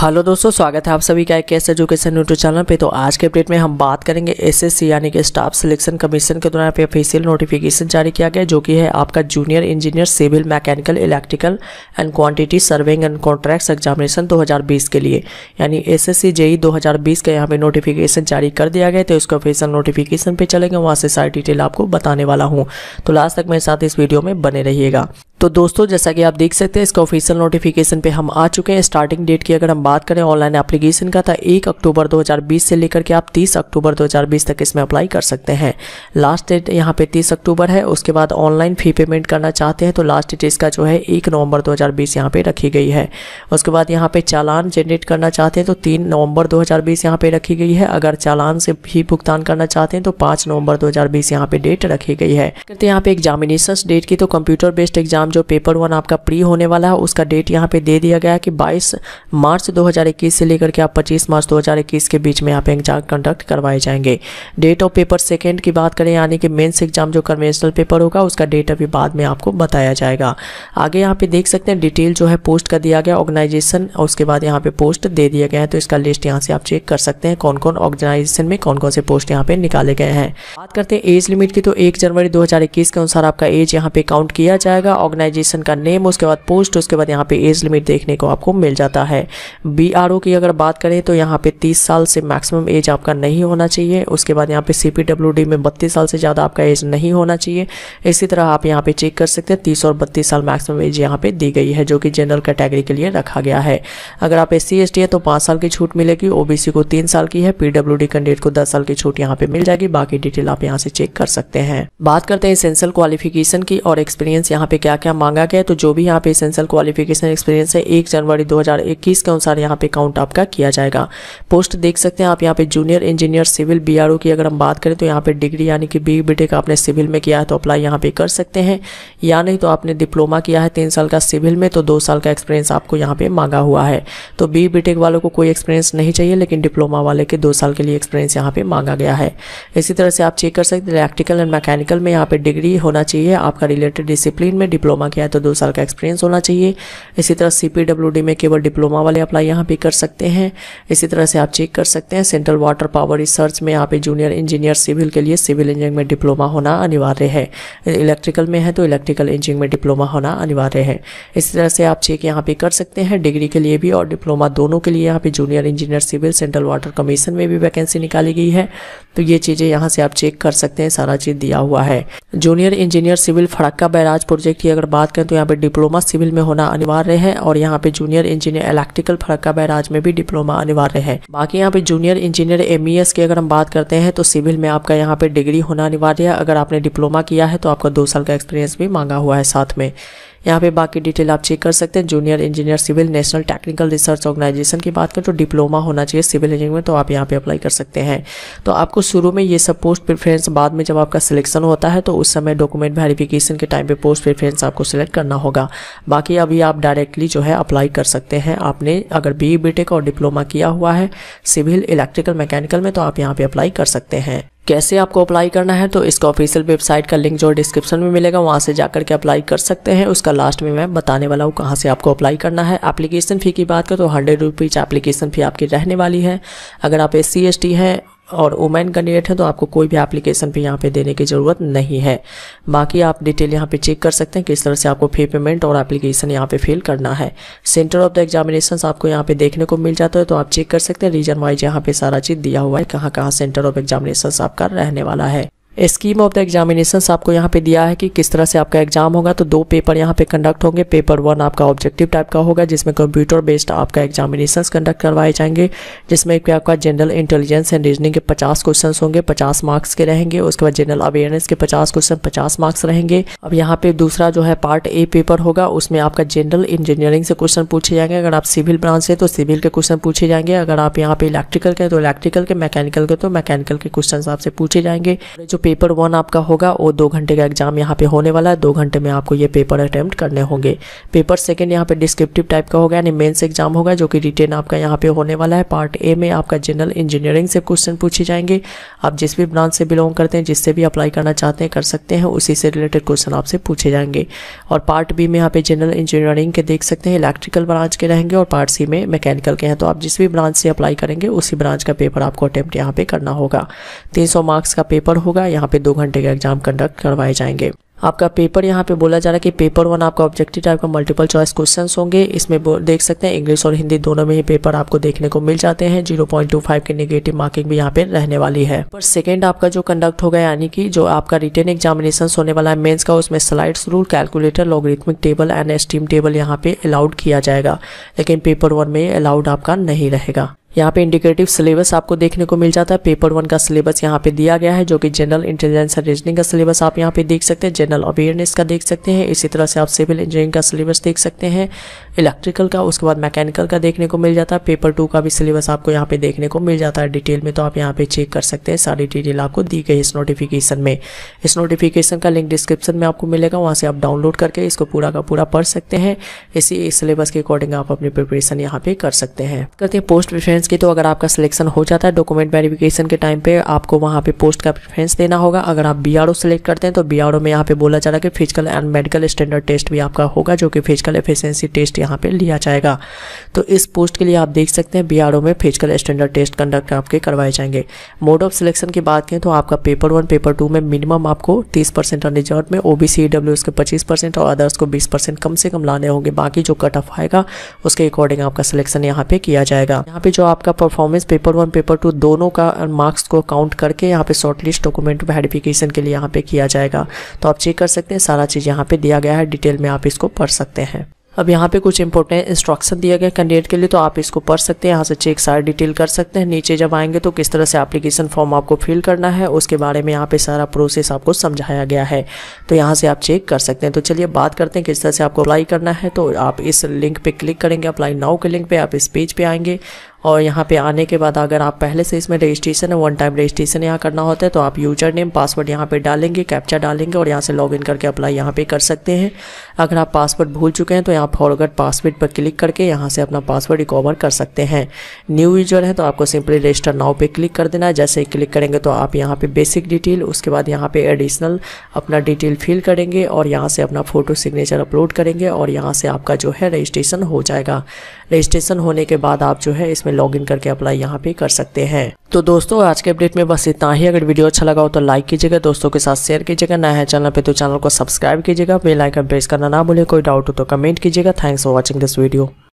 hello दोस्तों स्वागत है आप सभी का एक एस एजुकेशन यूट्यूब चैनल पे तो आज के अपडेट में हम बात करेंगे एसएससी यानी कि स्टाफ सिलेक्शन कमीशन के द्वारा पे ऑफिशियल नोटिफिकेशन जारी किया गया जो कि है आपका junior engineer civil mechanical electrical and quantity surveying and contracts examination दो के लिए यानी एस एस सी जेई दो का यहाँ पे नोटिफिकेशन जारी कर दिया गया तो उसके ऑफिशियल नोटिफिकेशन पर चलेंगे वहाँ से सारी डिटेल आपको बताने वाला हूँ तो लास्ट तक मेरे साथ इस वीडियो में बने रहिएगा तो दोस्तों जैसा कि आप देख सकते हैं इसका ऑफिशियल नोटिफिकेशन पे हम आ चुके हैं स्टार्टिंग डेट की अगर हम बात करें ऑनलाइन एप्लीकेशन का था तो एक अक्टूबर 2020 से लेकर के आप 30 अक्टूबर 2020 तक इसमें अप्लाई कर सकते हैं लास्ट डेट यहाँ पे 30 अक्टूबर है उसके बाद ऑनलाइन फी पेमेंट करना चाहते हैं तो लास्ट डेट इसका जो है एक नवंबर दो हज़ार बीस यहाँ पे रखी गई है उसके बाद यहाँ पे चालान जनरेट करना चाहते हैं तो तीन नवंबर दो यहाँ पे रखी गई है अगर चालान से भी भुगतान करना चाहते हैं तो पाँच नवंबर 2020 यहाँ पे डेट रखी गई है करते यहाँ पे एग्जामिनेशन डेट की तो कंप्यूटर बेस्ड एग्जाम जो पेपर वन आपका प्री होने वाला है उसका डेट यहाँ पे दे दिया गया है कि 22 मार्च 2021 से लेकर के आप 25 मार्च 2021 के बीच में यहाँ पे एग्जाम कंडक्ट करवाए जाएंगे डेट ऑफ पेपर सेकेंड की बात करें यानी कि मेन्स एग्जाम जो कन्वेंशनल पेपर होगा उसका डेट अभी बाद में आपको बताया जाएगा आगे यहाँ पे देख सकते हैं डिटेल जो है पोस्ट का दिया गया ऑर्गेनाइजेशन और उसके बाद यहाँ पे पोस्ट दे दिया गया है तो इसका लिस्ट यहाँ से आप चेक कर सकते हैं कौन कौन ऑर्गेनाइजेशन में कौन कौन से पोस्ट यहाँ पे निकाले गए हैं बात करते हैं एज लिमिट की तो एक जनवरी 2021 के अनुसार आपका एज यहाँ पे काउंट किया जाएगा ऑर्गेनाइजेशन का नेम उसके बाद पोस्ट उसके बाद यहाँ पे एज लिमिट देखने को आपको मिल जाता है बी की अगर बात करें तो यहाँ पे तीस साल से मैक्सिमम एज आपका नहीं होना चाहिए उसके बाद यहाँ पे सी में बत्तीस साल से ज़्यादा आपका एज नहीं होना चाहिए इसी तरह आप यहाँ पे चेक कर सकते हैं तीस और बत्तीस साल मैक्सिमम एज यहाँ पे दी गई है जो कि जनरल कैटेगरी के लिए रखा गया है अगर आप एस सी है तो पाँच साल की छूट मिलेगी ओबीसी को तीन साल की है पीडब्ल्यू कैंडिडेट को दस साल की छूट यहाँ पे मिल जाएगी बाकी डिटेल आप यहाँ से चेक कर सकते हैं बात करते हैं सेंसल क्वालिफिकेशन की और एक्सपीरियंस यहाँ पे क्या क्या मांगा गया है तो जो भी यहाँ पे इसेंशियल क्वालिफिकेशन एक्सपीरियंस है एक जनवरी 2021 के अनुसार यहाँ पे काउंट आपका किया जाएगा पोस्ट देख सकते हैं आप यहाँ पे जूनियर इंजीनियर सिविल बी की अगर हम बात करें तो यहाँ पे डिग्री यानी कि बी बी आपने सिविल में किया है तो अप्लाई यहाँ पे कर सकते हैं या नहीं तो आपने डिप्लोमा किया है तीन साल का सिविल में तो दो साल का एक्सपीरियंस आपको यहाँ पे मांगा हुआ है तो बी बी वालों को कोई एक्सपीरियंस नहीं चाहिए लेकिन डिप्लोमा वाले के दो साल के लिए एक्सपीरियंस यहाँ पे मांगा गया है इसी तरह से आप चेक कर सकते हैं इलेक्ट्रिकल एंड मैकेनिकल में यहाँ पे डिग्री होना चाहिए आपका रिलेटेड डिसिप्लिन में डिप्लोमा डिप्लोमा किया है तो दो साल का एक्सपीरियंस होना चाहिए इसी तरह सी में केवल डिप्लोमा वाले अप्लाई यहाँ पे कर सकते हैं इसी तरह से आप चेक कर सकते हैं सेंट्रल वाटर पावर रिसर्च में यहाँ पे जूनियर इंजीनियर सिविल के लिए सिविल इंजीनियर में डिप्लोमा होना अनिवार्य है इलेक्ट्रिकल में है तो इलेक्ट्रिकल इंजीनियर में डिप्लोमा होना अनिवार्य है इसी तरह से आप चेक यहाँ पे कर सकते हैं डिग्री के लिए भी और डिप्लोमा दोनों के लिए यहाँ पे junior engineer civil central water commission में भी वैकेंसी निकाली गई है तो ये चीज़ें यहाँ से आप चेक कर सकते हैं सारा चीज़ दिया हुआ है junior engineer civil Farakka barrage project की अगर अगर बात करें तो यहाँ पे डिप्लोमा सिविल में होना अनिवार्य है और यहाँ पे junior engineer electrical Farakka barrage में भी डिप्लोमा अनिवार्य है बाकी यहाँ पे जूनियर इंजीनियर एम e की अगर हम बात करते हैं तो सिविल में आपका यहाँ पे डिग्री होना अनिवार्य है अगर आपने डिप्लोमा किया है तो आपका दो साल का एक्सपीरियंस भी मांगा हुआ है साथ में यहाँ पे बाकी डिटेल आप चेक कर सकते हैं junior engineer civil national technical research organisation की बात करें तो डिप्लोमा होना चाहिए सिविल इंजीनियर में तो आप यहाँ पे अप्लाई कर सकते हैं तो आपको शुरू में ये सब पोस्ट प्रेफरेंस बाद में जब आपका सिलेक्शन होता है तो उस समय डॉक्यूमेंट वेरिफिकेशन के टाइम पर पोस्ट प्रेफरेंस आपको सिलेक्ट करना होगा बाकी अभी आप डायरेक्टली जो है अप्लाई कर सकते हैं आपने अगर बी बी और डिप्लोमा किया हुआ है सिविल इलेक्ट्रिकल मैकेनिकल में तो आप यहाँ पर अप्लाई कर सकते हैं कैसे आपको अप्लाई करना है तो इसका ऑफिशियल वेबसाइट का लिंक जो डिस्क्रिप्शन में मिलेगा वहाँ से जाकर के अप्लाई कर सकते हैं उसका लास्ट में मैं बताने वाला हूँ कहाँ से आपको अप्लाई करना है एप्लीकेशन फ़ी की बात करें तो हंड्रेड रुपीज़ एप्लीकेशन फ़ी आपकी रहने वाली है अगर आप एस सी एस टी हैं और ओमैन कैंडिडेट है तो आपको कोई भी एप्लीकेशन पे यहाँ पे देने की ज़रूरत नहीं है बाकी आप डिटेल यहाँ पे चेक कर सकते हैं किस तरह से आपको फी पेमेंट और एप्लीकेशन यहाँ पे फिल करना है सेंटर ऑफ द एग्जामिनेशन आपको यहाँ पे देखने को मिल जाता है तो आप चेक कर सकते हैं रीजन वाइज यहाँ पे सारा चीज़ दिया हुआ है कहाँ कहाँ सेंटर ऑफ एग्जामिनेशन आपका रहने वाला है स्कीम ऑफ द एग्जामिनेशन आपको यहाँ पे दिया है कि किस तरह से आपका एग्जाम होगा तो दो पेपर यहाँ पे कंडक्ट होंगे पेपर वन आपका ऑब्जेक्टिव टाइप का होगा जिसमें कंप्यूटर बेस्ड आपका एग्जामिनेशन कंडक्ट करवाए जाएंगे जिसमें कि आपका जनरल इंटेलिजेंस एंड रीजनिंग के पचास क्वेश्चन होंगे पचास मार्क्स के रहेंगे उसके बाद जनरल अवेयरनेस के पचास क्वेश्चन पचास मार्क्स रहेंगे अब यहाँ पे दूसरा जो है पार्ट ए पेपर होगा उसमें आपका जनरल इंजीनियरिंग से क्वेश्चन पूछे जाएंगे अगर आप सिविल ब्रांच से तो सिविल के क्वेश्चन पूछे जाएंगे अगर आप यहाँ पे इलेक्ट्रिकल तो के तो इलेक्ट्रिकल के मैकेनिकल के तो मैकेनिकल के क्वेश्चन आपसे पूछे जाएंगे जो पेपर वन आपका होगा वो दो घंटे का एग्जाम यहाँ पे होने वाला है दो घंटे में आपको ये पेपर अटैम्प्ट करने होंगे पेपर सेकेंड यहाँ पे डिस्क्रिप्टिव टाइप का होगा यानी मेन्स एग्जाम होगा जो कि रिटेन आपका यहाँ पे होने वाला है पार्ट ए में आपका जनरल इंजीनियरिंग से क्वेश्चन पूछे जाएंगे आप जिस भी ब्रांच से बिलोंग करते हैं जिससे भी अप्लाई करना चाहते हैं कर सकते हैं उसी से रिलेटेड क्वेश्चन आपसे पूछे जाएंगे और पार्ट बी में यहाँ पे जनरल इंजीनियरिंग के देख सकते हैं इलेक्ट्रिकल ब्रांच के रहेंगे और पार्ट सी में मैकेनिकल के हैं तो आप जिस भी ब्रांच से अप्लाई करेंगे उसी ब्रांच का पेपर आपको अटैम्प्ट यहाँ पे करना होगा तीन मार्क्स का पेपर होगा यहाँ पे दो घंटे का एग्जाम कंडक्ट करवाए जाएंगे आपका पेपर यहाँ पे बोला जा रहा है कि पेपर वन आपका ऑब्जेक्टिव टाइप का मल्टीपल चॉइस क्वेश्चन होंगे इसमें देख सकते हैं इंग्लिश और हिंदी दोनों में ही पेपर आपको देखने को मिल जाते हैं 0.25 की नेगेटिव मार्किंग भी यहाँ पे रहने वाली है पर सेकेंड आपका जो कंडक्ट होगा यानी कि जो आपका रिटर्न एग्जामिनेशन होने वाला है मेन्स का उसमें slide rule calculator logarithmic table and steam table यहाँ पे अलाउड किया जाएगा लेकिन पेपर वन में अलाउड आपका नहीं रहेगा यहाँ पे इंडिकेटिव सिलेबस आपको देखने को मिल जाता है पेपर वन का सिलेबस यहाँ पे दिया गया है जो कि जनरल इंटेलिजेंस एंड रीजनिंग का सिलेबस आप यहाँ पे देख सकते हैं जनरल अवेयरनेस का देख सकते हैं इसी तरह से आप सिविल इंजीनियरिंग का सिलेबस देख सकते हैं इलेक्ट्रिकल का उसके बाद मैकेनिकल का देखने को मिल जाता है पेपर टू का भी सिलेबस आपको यहाँ पे देखने को मिल जाता है डिटेल में तो आप यहाँ पे चेक कर सकते हैं सारी डिटेल आपको दी गई इस नोटिफिकेशन में इस नोटिफिकेशन का लिंक डिस्क्रिप्शन में आपको मिलेगा वहाँ से आप डाउनलोड करके इसको पूरा का पूरा पढ़ सकते हैं इसी सिलेबस के अकॉर्डिंग आप अपनी प्रिपरेशन यहाँ पे कर सकते हैं करते हैं पोस्ट डिफेंस प्रेफरेंस की तो अगर आपका सिलेक्शन हो जाता है डॉक्यूमेंट वेरिफिकेशन के टाइम पे आपको वहाँ पे पोस्ट का प्रेफरेंस देना होगा अगर आप बी आर सेलेक्ट करते हैं तो बी में यहाँ पे बोला जा रहा है कि physical and medical standard test भी आपका होगा जो कि फिजिकल एफिशिएंसी टेस्ट यहाँ पे लिया जाएगा तो इस पोस्ट के लिए आप देख सकते हैं बी में फिजिकल स्टैंडर्ड टेस्ट कंडक्ट आपके करवाए जाएंगे मोड ऑफ सिलेक्शन की बात करें तो आपका पेपर वन पेपर टू में मिनिमम आपको तीस परसेंट रिजल्ट में ओ बी सी डब्ल्यू के पच्चीस परसेंट और अदर्स को बीस परसेंट कम से कम लाने होंगे बाकी जो कट ऑफ आएगा उसके अकॉर्डिंग आपका सिलेक्शन यहाँ पे किया जाएगा यहाँ पे जो आप आपका performance paper one paper two दोनों का मार्क्स को काउंट करके यहाँ पे शॉर्ट लिस्ट डॉक्यूमेंट वेरिफिकेशन के लिए यहाँ पे किया जाएगा तो आप चेक कर सकते हैं सारा चीज़ यहाँ पे दिया गया है डिटेल में आप इसको पढ़ सकते हैं अब यहाँ पे कुछ इंपॉर्टेंट इंस्ट्रक्शन दिया गया कैंडिडेट के लिए तो आप इसको पढ़ सकते हैं यहाँ से चेक सारा डिटेल कर सकते हैं नीचे जब आएंगे तो किस तरह से एप्लीकेशन फॉर्म आपको फिल करना है उसके बारे में यहाँ पे सारा प्रोसेस आपको समझाया गया है तो यहाँ से आप चेक कर सकते हैं तो चलिए बात करते हैं किस तरह से आपको अप्लाई करना है तो आप इस लिंक पर क्लिक करेंगे अप्लाई नाउ के लिंक पर आप इस पेज पर पे आएंगे और यहाँ पे आने के बाद अगर आप पहले से इसमें रजिस्ट्रेशन है वन टाइम रजिस्ट्रेशन यहाँ करना होता है तो आप यूजर नेम पासवर्ड यहाँ पे डालेंगे कैप्चा डालेंगे और यहाँ से लॉगिन करके अप्लाई यहाँ पे कर सकते हैं अगर आप पासवर्ड भूल चुके हैं तो यहाँ फॉरगट पासवर्ड पर क्लिक करके यहाँ से अपना पासवर्ड रिकवर कर सकते हैं न्यू यूजर है तो आपको सिंपली रजिस्टर नाव पर क्लिक कर देना है जैसे ही क्लिक करेंगे तो आप यहाँ पर बेसिक डिटेल उसके बाद यहाँ पर एडिशनल अपना डिटेल फिल करेंगे और यहाँ से अपना फ़ोटो सिग्नेचर अपलोड करेंगे और यहाँ से आपका जो है रजिस्ट्रेशन हो जाएगा रजिस्ट्रेशन होने के बाद आप जो है इसमें इन करके अप्लाई यहाँ पे कर सकते हैं तो दोस्तों आज के अपडेट में बस इतना ही अगर वीडियो अच्छा लगा हो तो लाइक कीजिएगा दोस्तों के साथ शेयर कीजिएगा नया है चैनल पे तो चैनल को सब्सक्राइब कीजिएगा बेल आइकन प्रेस करना ना भूलें कोई डाउट हो तो कमेंट कीजिएगा thanks for watching this video